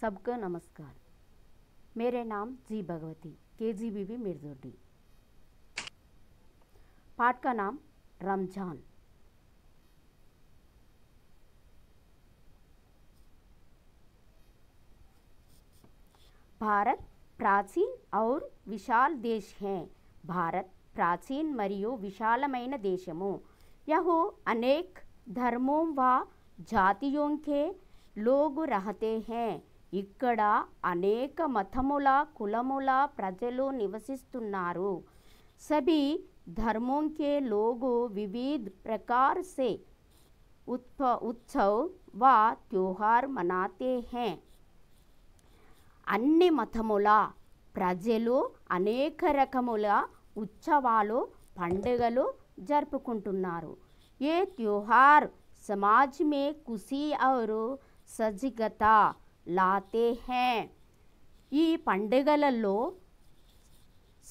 सबको नमस्कार मेरे नाम जी भगवती के जी बी बी मिर्जोटी पाठ का नाम रमजान भारत प्राचीन और विशाल देश हैं भारत प्राचीन मरी विशालम देशमो यह अनेक धर्मों व जातियों के लोग रहते हैं ఇక్కడ అనేక మతముల కులముల ప్రజలు నివసిస్తున్నారు సభి ధర్మోంకే లోగు వివిధ ప్రకార్ సే से ఉత్సవ్ వ త్యోహార్ మనాతే హే అన్ని మతముల ప్రజలు అనేక రకముల ఉత్సవాలు పండుగలు జరుపుకుంటున్నారు ఏ త్యోహార్ సమాజ్ మే ఖుషీ ఔర్ సజగత లాతే హే ఈ పండుగలలో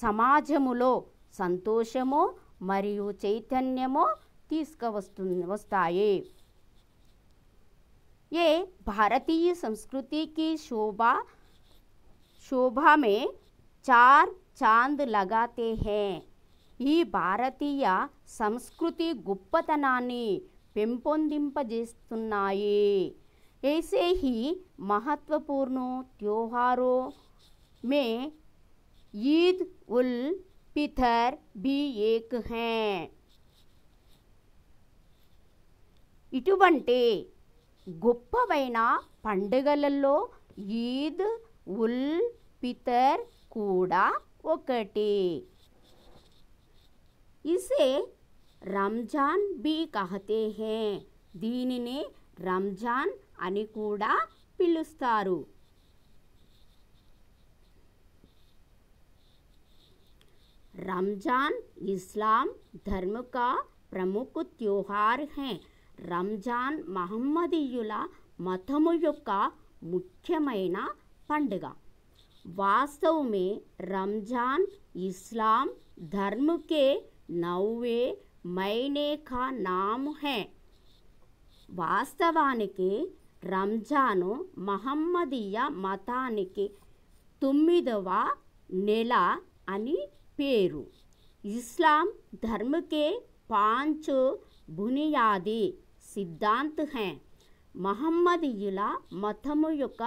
సమాజములో సంతోషము మరియు చైతన్యము తీసుకువస్తు వస్తాయి ఏ భారతీయ సంస్కృతికి శోభ శోభమే చార్ చాంద్ లగాతే హే ఈ భారతీయ సంస్కృతి గొప్పతనాన్ని పెంపొందింపజేస్తున్నాయి ऐसे ही महत्वपूर्ण त्योहारों में ईद उल फितर भी एक हैं इटे गोपन पड़गलो ईद उल फितर इसे रमजान भी कहते हैं दीनने रमजान पीलुस्तार रंजा इस्लाम धर्म का प्रमुख त्योहार है रंजा महम्मदी मतम या मुख्यमंत्री पड़ग वास्तव में रंजा इस्लाम धर्म के नवे मैने का नाम है वास्तवा రంజాను మహమ్మదీయ మతానికి తొమ్మిదవ నెల అని పేరు ఇస్లాం ధర్మకే పాంచు బునియాది సిద్ధాంత్ హే మహమ్మదీయుల మతము యొక్క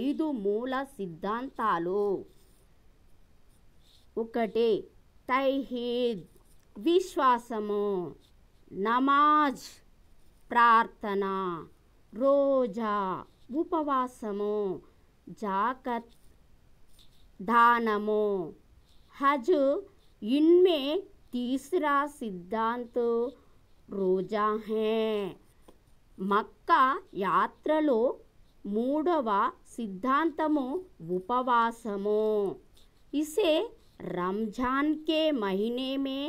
ఐదు మూల సిద్ధాంతాలు ఒకటి తైహీద్ విశ్వాసము నమాజ్ ప్రార్థన రోజా ఉపవాసము జాకత్ దానము हज इनमें तीसरा सिद्धांत रोजा है మక్కా యాత్రలో మూడవ సిద్ధాంతము ఉపవాసము इसे रमजान के महीने में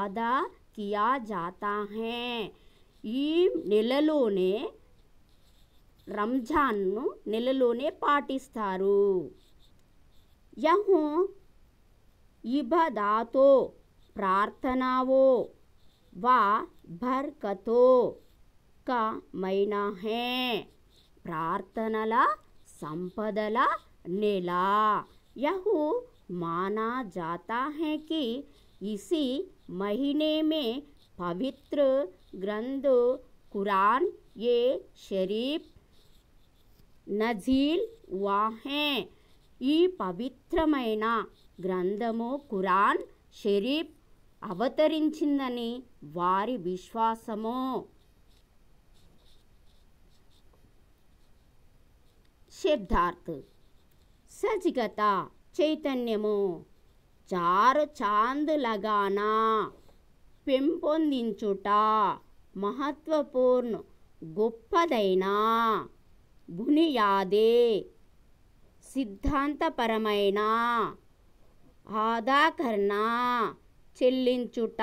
आदा किया जाता है ఈ నెలలోనే रंजा ने पाटिस्टर यहो इबदा तो प्रार्थनावो वा बर्कतो का मैना है प्रार्थनला संपदला नेला यहो माना जाता है कि इसी महीने में पवित्र ग्रंथ कुरान ये शरीफ నజీల్ వాహే ఈ పవిత్రమైన గ్రంథము ఖురాన్ షరీఫ్ అవతరించిందని వారి విశ్వాసము శబ్దార్థ్ సజిగత చైతన్యము చారు చాందులగానా పెంపొందించుట మహత్వపూర్ణ గొప్పదైనా బునియాదే సిద్ధాంతపరమైన ఆదాకరణ చెల్లించుట